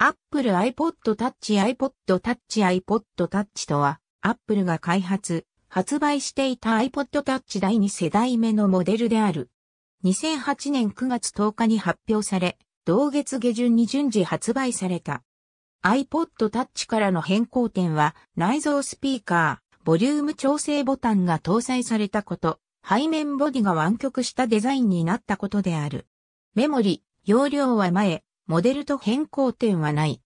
Apple iPod Touch iPod Touch iPod Touch とは、Apple が開発、発売していた iPod Touch 第2世代目のモデルである。2008年9月10日に発表され、同月下旬に順次発売された。iPod Touch からの変更点は、内蔵スピーカー、ボリューム調整ボタンが搭載されたこと、背面ボディが湾曲したデザインになったことである。メモリ、容量は前、モデルと変更点はない。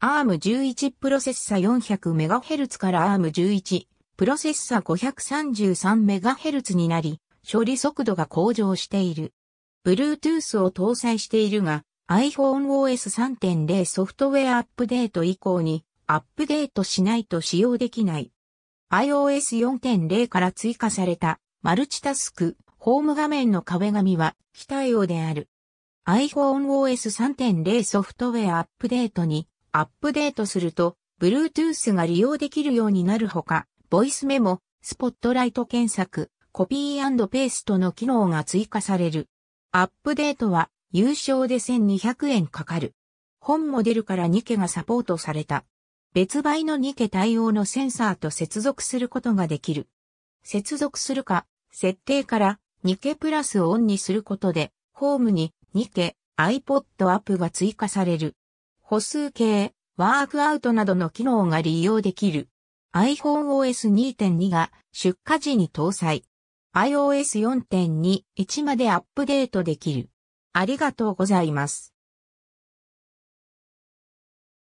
ARM11 プロセッサ 400MHz から ARM11 プロセッサ 533MHz になり、処理速度が向上している。Bluetooth を搭載しているが、iPhoneOS 3.0ソフトウェアアップデート以降にアップデートしないと使用できない。iOS 4.0から追加されたマルチタスク、ホーム画面の壁紙は非対応である。iPhoneOS 3.0ソフトウェアアップデートにアップデートすると、Bluetooth が利用できるようになるほか、ボイスメモ、スポットライト検索、コピーペーストの機能が追加される。アップデートは優勝で1200円かかる。本モデルから2ケがサポートされた。別売の2ケ対応のセンサーと接続することができる。接続するか、設定から2ケプラスをオンにすることで、ホームににて iPod App が追加される。歩数計、ワークアウトなどの機能が利用できる。iPhoneOS 2.2が出荷時に搭載。iOS 4.2.1までアップデートできる。ありがとうございます。